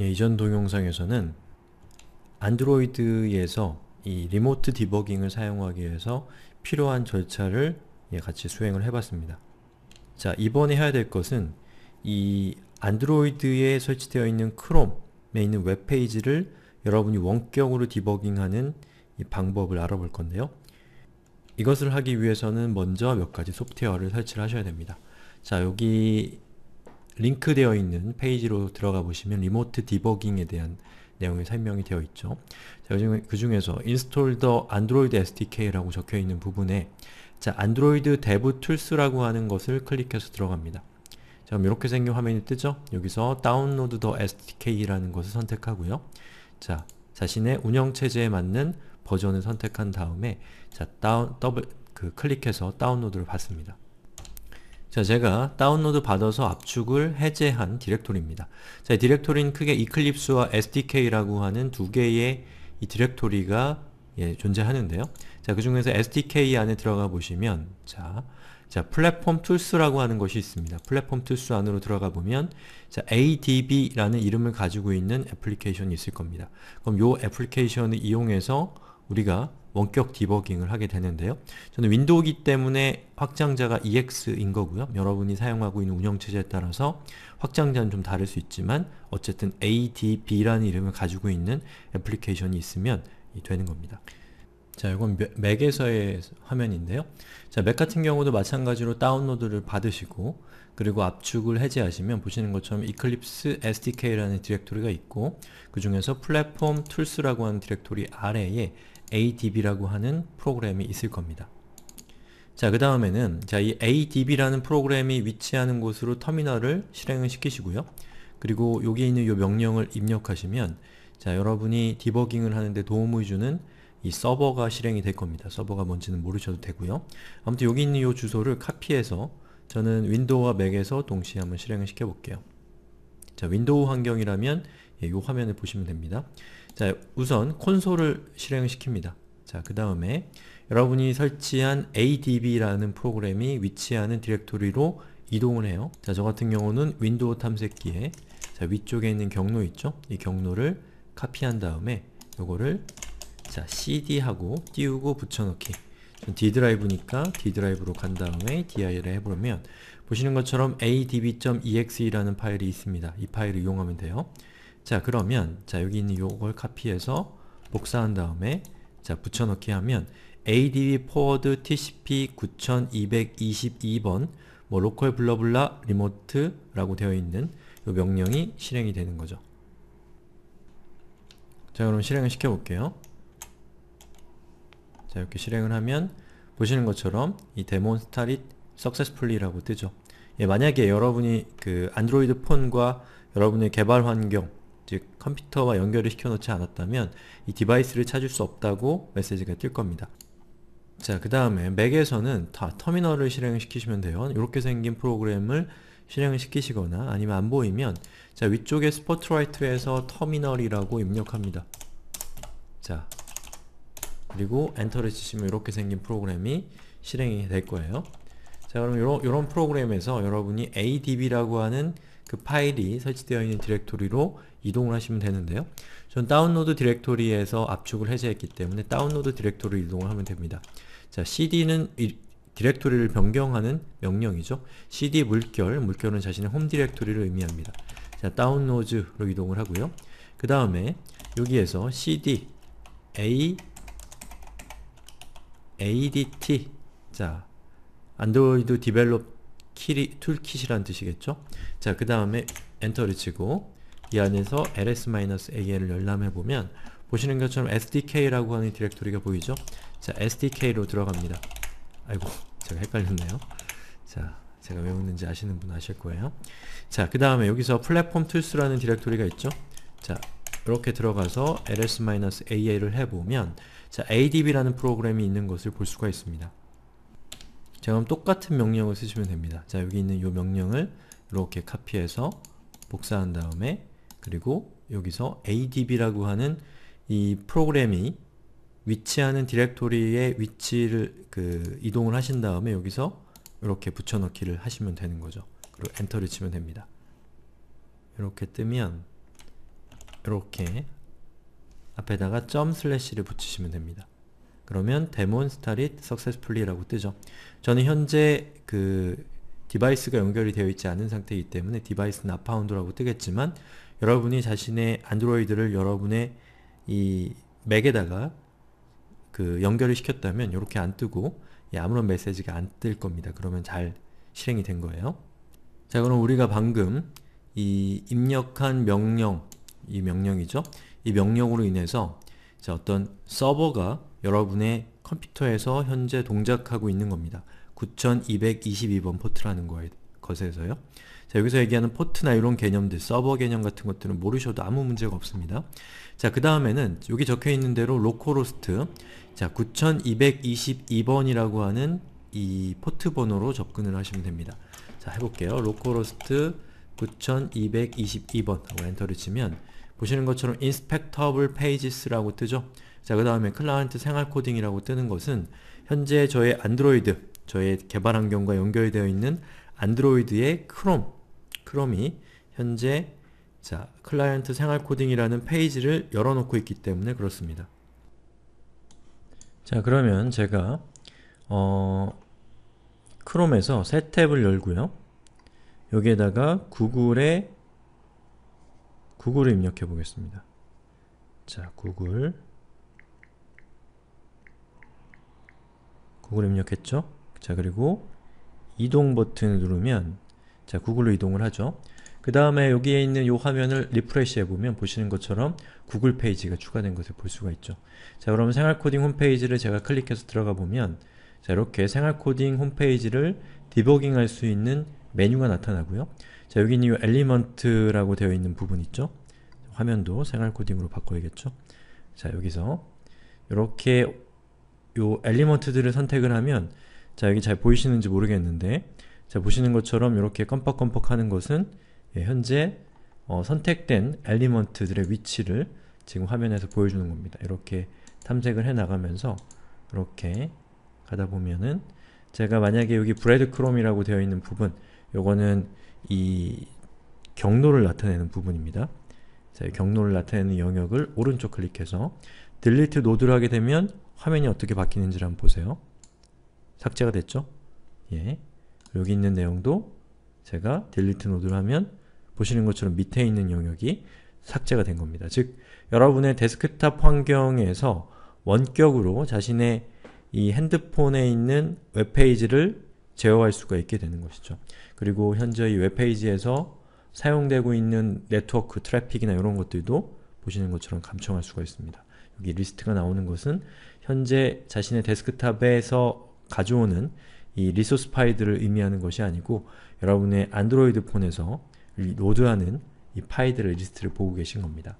예전 동영상에서는 안드로이드에서 이 리모트 디버깅을 사용하기 위해서 필요한 절차를 예, 같이 수행을 해봤습니다. 자, 이번에 해야 될 것은 이 안드로이드에 설치되어 있는 크롬에 있는 웹페이지를 여러분이 원격으로 디버깅하는 방법을 알아볼 건데요. 이것을 하기 위해서는 먼저 몇 가지 소프트웨어를 설치를 하셔야 됩니다. 자, 여기 링크되어 있는 페이지로 들어가 보시면 리모트 디버깅에 대한 내용이 설명이 되어 있죠. 자, 그 중에서 install the android sdk라고 적혀 있는 부분에 자, android dev tools라고 하는 것을 클릭해서 들어갑니다. 자, 그럼 이렇게 생긴 화면이 뜨죠? 여기서 download the sdk라는 것을 선택하고요. 자, 자신의 운영체제에 맞는 버전을 선택한 다음에 자, 다운, 더블, 그 클릭해서 다운로드를 받습니다. 자, 제가 다운로드 받아서 압축을 해제한 디렉토리입니다. 자, 이 디렉토리는 크게 e c l i p s e 와 SDK라고 하는 두 개의 이 디렉토리가 예, 존재하는데요. 자, 그 중에서 SDK 안에 들어가 보시면 자, 자, 플랫폼 툴스라고 하는 것이 있습니다. 플랫폼 툴스 안으로 들어가 보면 자, ADB라는 이름을 가지고 있는 애플리케이션이 있을 겁니다. 그럼 이 애플리케이션을 이용해서 우리가 원격 디버깅을 하게 되는데요. 저는 윈도우기 때문에 확장자가 EX인 거고요. 여러분이 사용하고 있는 운영체제에 따라서 확장자는 좀 다를 수 있지만 어쨌든 ADB라는 이름을 가지고 있는 애플리케이션이 있으면 되는 겁니다. 자, 이건 맥에서의 화면인데요. 자, 맥 같은 경우도 마찬가지로 다운로드를 받으시고 그리고 압축을 해제하시면 보시는 것처럼 e c l i p SDK라는 e s 디렉토리가 있고 그 중에서 platform t o o l s 라고 하는 디렉토리 아래에 adb라고 하는 프로그램이 있을 겁니다. 자, 그 다음에는 자, 이 adb라는 프로그램이 위치하는 곳으로 터미널을 실행을 시키시고요. 그리고 여기 있는 이 명령을 입력하시면 자, 여러분이 디버깅을 하는데 도움을 주는 이 서버가 실행이 될 겁니다. 서버가 뭔지는 모르셔도 되고요. 아무튼 여기 있는 이 주소를 카피해서 저는 윈도우와 맥에서 동시에 한번 실행을 시켜볼게요. 자, 윈도우 환경이라면 예, 이 화면을 보시면 됩니다. 자, 우선 콘솔을 실행시킵니다. 자, 그 다음에 여러분이 설치한 adb라는 프로그램이 위치하는 디렉토리로 이동을 해요. 자, 저 같은 경우는 윈도우 탐색기에 자, 위쪽에 있는 경로 있죠? 이 경로를 카피한 다음에 요거를 자, cd하고 띄우고 붙여넣기 전 d드라이브니까 d드라이브로 간 다음에 dir을 해보면 보시는 것처럼 adb.exe라는 파일이 있습니다. 이 파일을 이용하면 돼요. 자 그러면 자 여기 있는 요걸 카피해서 복사한 다음에 자 붙여넣기 하면 adb forward tcp 9222번 뭐 l o 블러블라 리모트라고 되어 있는 요 명령이 실행이 되는 거죠. 자 그럼 실행을 시켜볼게요. 자 이렇게 실행을 하면 보시는 것처럼 이 demonstrate s u c c e s s 석세스 l y 라고 뜨죠. 예, 만약에 여러분이 그 안드로이드 폰과 여러분의 개발 환경 즉 컴퓨터와 연결을 시켜놓지 않았다면 이 디바이스를 찾을 수 없다고 메시지가 뜰 겁니다. 자그 다음에 맥에서는 다 터미널을 실행시키시면 돼요. 이렇게 생긴 프로그램을 실행을 시키시거나 아니면 안 보이면 자 위쪽에 스포트라이트에서 터미널이라고 입력합니다. 자 그리고 엔터를 치시면 이렇게 생긴 프로그램이 실행이 될 거예요. 자 그럼 요런, 요런 프로그램에서 여러분이 adb라고 하는 그 파일이 설치되어 있는 디렉토리로 이동을 하시면 되는데요. 전 다운로드 디렉토리에서 압축을 해제했기 때문에 다운로드 디렉토리로 이동을 하면 됩니다. 자, cd는 디렉토리를 변경하는 명령이죠. cd 물결, 물결은 자신의 홈 디렉토리를 의미합니다. 자, 다운로드로 이동을 하고요. 그 다음에 여기에서 cd a ADT 자 안드로이드 디벨롭 키리, 툴킷이란 뜻이겠죠? 자그 다음에 엔터를 치고 이 안에서 ls-an을 열람해보면 보시는 것처럼 sdk라고 하는 디렉토리가 보이죠? 자 sdk로 들어갑니다 아이고 제가 헷갈렸네요 자 제가 왜 웃는지 아시는 분 아실 거예요 자그 다음에 여기서 플랫폼 툴스라는 디렉토리가 있죠? 자 이렇게 들어가서 ls-a를 해보면 자, adb라는 프로그램이 있는 것을 볼 수가 있습니다. 자, 그럼 똑같은 명령을 쓰시면 됩니다. 자, 여기 있는 이 명령을 이렇게 카피해서 복사한 다음에 그리고 여기서 adb라고 하는 이 프로그램이 위치하는 디렉토리의 위치를 그 이동을 하신 다음에 여기서 이렇게 붙여넣기를 하시면 되는 거죠. 그리고 엔터를 치면 됩니다. 이렇게 뜨면 이렇게 앞에다가 점 슬래시를 붙이시면 됩니다. 그러면 d e m o n s t r a t 라고 뜨죠. 저는 현재 그 디바이스가 연결이 되어 있지 않은 상태이기 때문에 디바이스 not f o 라고 뜨겠지만 여러분이 자신의 안드로이드를 여러분의 이 맥에다가 그 연결을 시켰다면 이렇게 안 뜨고 아무런 메시지가 안 뜰 겁니다. 그러면 잘 실행이 된 거예요. 자 그럼 우리가 방금 이 입력한 명령 이 명령이죠. 이 명령으로 인해서 어떤 서버가 여러분의 컴퓨터에서 현재 동작하고 있는 겁니다. 9222번 포트라는 거에, 것에서요. 자, 여기서 얘기하는 포트나 이런 개념들, 서버 개념 같은 것들은 모르셔도 아무 문제가 없습니다. 자, 그 다음에는 여기 적혀있는 대로 로컬호스트 자, 9222번이라고 하는 이 포트 번호로 접근을 하시면 됩니다. 자, 해볼게요. 로컬호스트 9222번 하고 엔터를 치면 보시는 것처럼 inspectable pages라고 뜨죠? 자, 그 다음에 클라이언트 생활 코딩이라고 뜨는 것은 현재 저의 안드로이드, 저의 개발 환경과 연결되어 있는 안드로이드의 크롬, 크롬이 현재 자, 클라이언트 생활 코딩이라는 페이지를 열어놓고 있기 때문에 그렇습니다. 자, 그러면 제가 어, 크롬에서 새 탭을 열고요. 여기에다가 구글에 구글을 입력해 보겠습니다. 자, 구글 구글 입력했죠? 자, 그리고 이동 버튼을 누르면 자, 구글로 이동을 하죠. 그 다음에 여기에 있는 이 화면을 리프레시 해보면 보시는 것처럼 구글 페이지가 추가된 것을 볼 수가 있죠. 자 그럼 생활코딩 홈페이지를 제가 클릭해서 들어가 보면 자 이렇게 생활코딩 홈페이지를 디버깅할 수 있는 메뉴가 나타나고요. 자, 여기 는 엘리먼트라고 되어 있는 부분 있죠? 화면도 생활 코딩으로 바꿔야겠죠? 자, 여기서 이렇게 요 엘리먼트들을 선택을 하면 자, 여기 잘 보이시는지 모르겠는데 자, 보시는 것처럼 이렇게 껌뻑껌뻑 하는 것은 예, 현재 어, 선택된 엘리먼트들의 위치를 지금 화면에서 보여주는 겁니다. 이렇게 탐색을 해나가면서 이렇게 가다 보면은 제가 만약에 여기 브레드 크롬이라고 되어 있는 부분 요거는 이 경로를 나타내는 부분입니다. 자, 경로를 나타내는 영역을 오른쪽 클릭해서 delete 노드를 하게 되면 화면이 어떻게 바뀌는지를 한번 보세요. 삭제가 됐죠? 예. 여기 있는 내용도 제가 delete 노드를 하면 보시는 것처럼 밑에 있는 영역이 삭제가 된 겁니다. 즉, 여러분의 데스크탑 환경에서 원격으로 자신의 이 핸드폰에 있는 웹페이지를 제어할 수가 있게 되는 것이죠. 그리고 현재 이 웹페이지에서 사용되고 있는 네트워크 트래픽이나 이런 것들도 보시는 것처럼 감청할 수가 있습니다. 여기 리스트가 나오는 것은 현재 자신의 데스크탑에서 가져오는 이 리소스 파일들을 의미하는 것이 아니고 여러분의 안드로이드 폰에서 로드하는 이 파일들의 리스트를 보고 계신 겁니다.